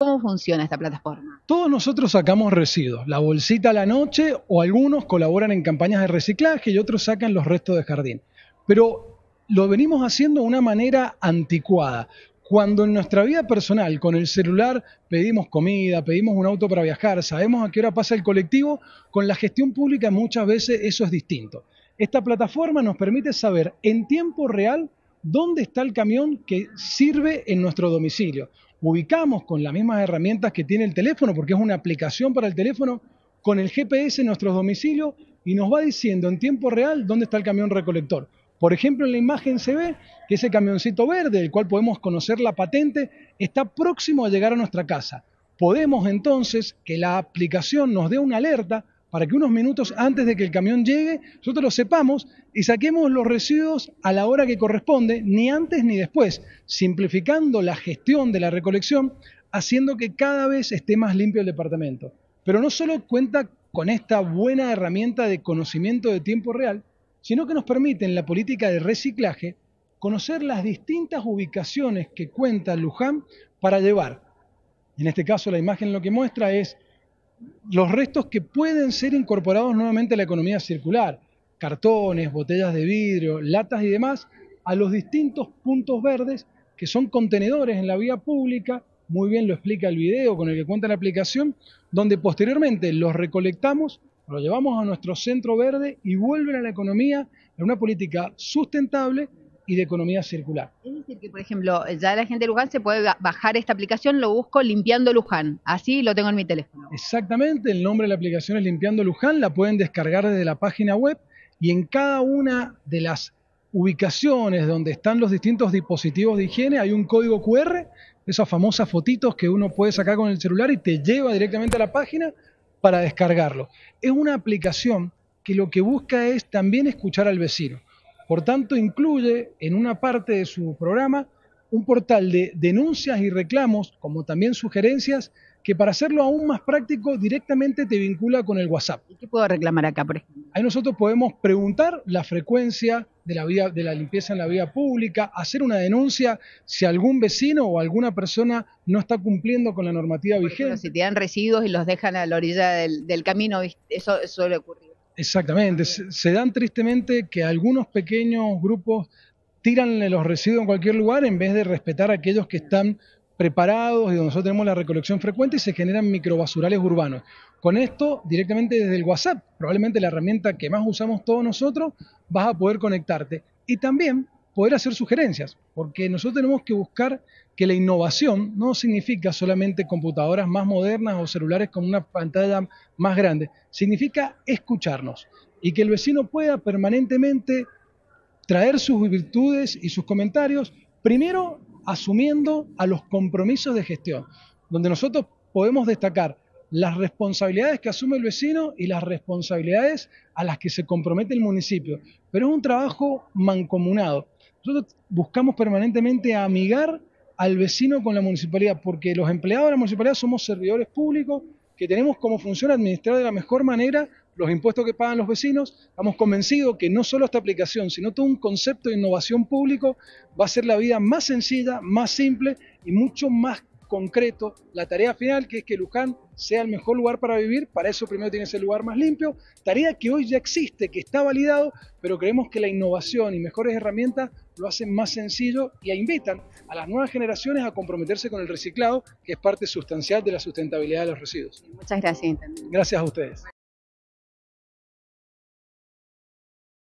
¿Cómo funciona esta plataforma? Todos nosotros sacamos residuos, la bolsita a la noche o algunos colaboran en campañas de reciclaje y otros sacan los restos de jardín. Pero lo venimos haciendo de una manera anticuada. Cuando en nuestra vida personal, con el celular, pedimos comida, pedimos un auto para viajar, sabemos a qué hora pasa el colectivo, con la gestión pública muchas veces eso es distinto. Esta plataforma nos permite saber en tiempo real dónde está el camión que sirve en nuestro domicilio ubicamos con las mismas herramientas que tiene el teléfono, porque es una aplicación para el teléfono, con el GPS en nuestros domicilios y nos va diciendo en tiempo real dónde está el camión recolector. Por ejemplo, en la imagen se ve que ese camioncito verde, del cual podemos conocer la patente, está próximo a llegar a nuestra casa. Podemos entonces que la aplicación nos dé una alerta para que unos minutos antes de que el camión llegue, nosotros lo sepamos y saquemos los residuos a la hora que corresponde, ni antes ni después, simplificando la gestión de la recolección, haciendo que cada vez esté más limpio el departamento. Pero no solo cuenta con esta buena herramienta de conocimiento de tiempo real, sino que nos permite en la política de reciclaje conocer las distintas ubicaciones que cuenta Luján para llevar. En este caso la imagen lo que muestra es los restos que pueden ser incorporados nuevamente a la economía circular, cartones, botellas de vidrio, latas y demás, a los distintos puntos verdes que son contenedores en la vía pública, muy bien lo explica el video con el que cuenta la aplicación, donde posteriormente los recolectamos, los llevamos a nuestro centro verde y vuelven a la economía en una política sustentable y de economía circular. Es decir, que por ejemplo, ya la gente de Luján se puede bajar esta aplicación, lo busco Limpiando Luján, así lo tengo en mi teléfono. Exactamente, el nombre de la aplicación es Limpiando Luján, la pueden descargar desde la página web y en cada una de las ubicaciones donde están los distintos dispositivos de higiene hay un código QR, esas famosas fotitos que uno puede sacar con el celular y te lleva directamente a la página para descargarlo. Es una aplicación que lo que busca es también escuchar al vecino. Por tanto, incluye en una parte de su programa un portal de denuncias y reclamos, como también sugerencias, que para hacerlo aún más práctico directamente te vincula con el WhatsApp. qué puedo reclamar acá, por ejemplo? Ahí nosotros podemos preguntar la frecuencia de la, de la limpieza en la vía pública, hacer una denuncia si algún vecino o alguna persona no está cumpliendo con la normativa vigente. Si si dan residuos y los dejan a la orilla del, del camino, eso suele ocurrir. Exactamente. Se, dan tristemente que algunos pequeños grupos tiran los residuos en cualquier lugar en vez de respetar a aquellos que están preparados y donde nosotros tenemos la recolección frecuente y se generan microbasurales urbanos. Con esto, directamente desde el WhatsApp, probablemente la herramienta que más usamos todos nosotros, vas a poder conectarte. Y también poder hacer sugerencias, porque nosotros tenemos que buscar que la innovación no significa solamente computadoras más modernas o celulares con una pantalla más grande, significa escucharnos y que el vecino pueda permanentemente traer sus virtudes y sus comentarios, primero asumiendo a los compromisos de gestión, donde nosotros podemos destacar las responsabilidades que asume el vecino y las responsabilidades a las que se compromete el municipio. Pero es un trabajo mancomunado. Nosotros buscamos permanentemente amigar al vecino con la municipalidad, porque los empleados de la municipalidad somos servidores públicos que tenemos como función administrar de la mejor manera los impuestos que pagan los vecinos. Estamos convencidos que no solo esta aplicación, sino todo un concepto de innovación público va a ser la vida más sencilla, más simple y mucho más concreto la tarea final, que es que Luján sea el mejor lugar para vivir. Para eso primero tiene que el lugar más limpio. Tarea que hoy ya existe, que está validado, pero creemos que la innovación y mejores herramientas lo hacen más sencillo y invitan a las nuevas generaciones a comprometerse con el reciclado, que es parte sustancial de la sustentabilidad de los residuos. Muchas gracias, Gracias a ustedes.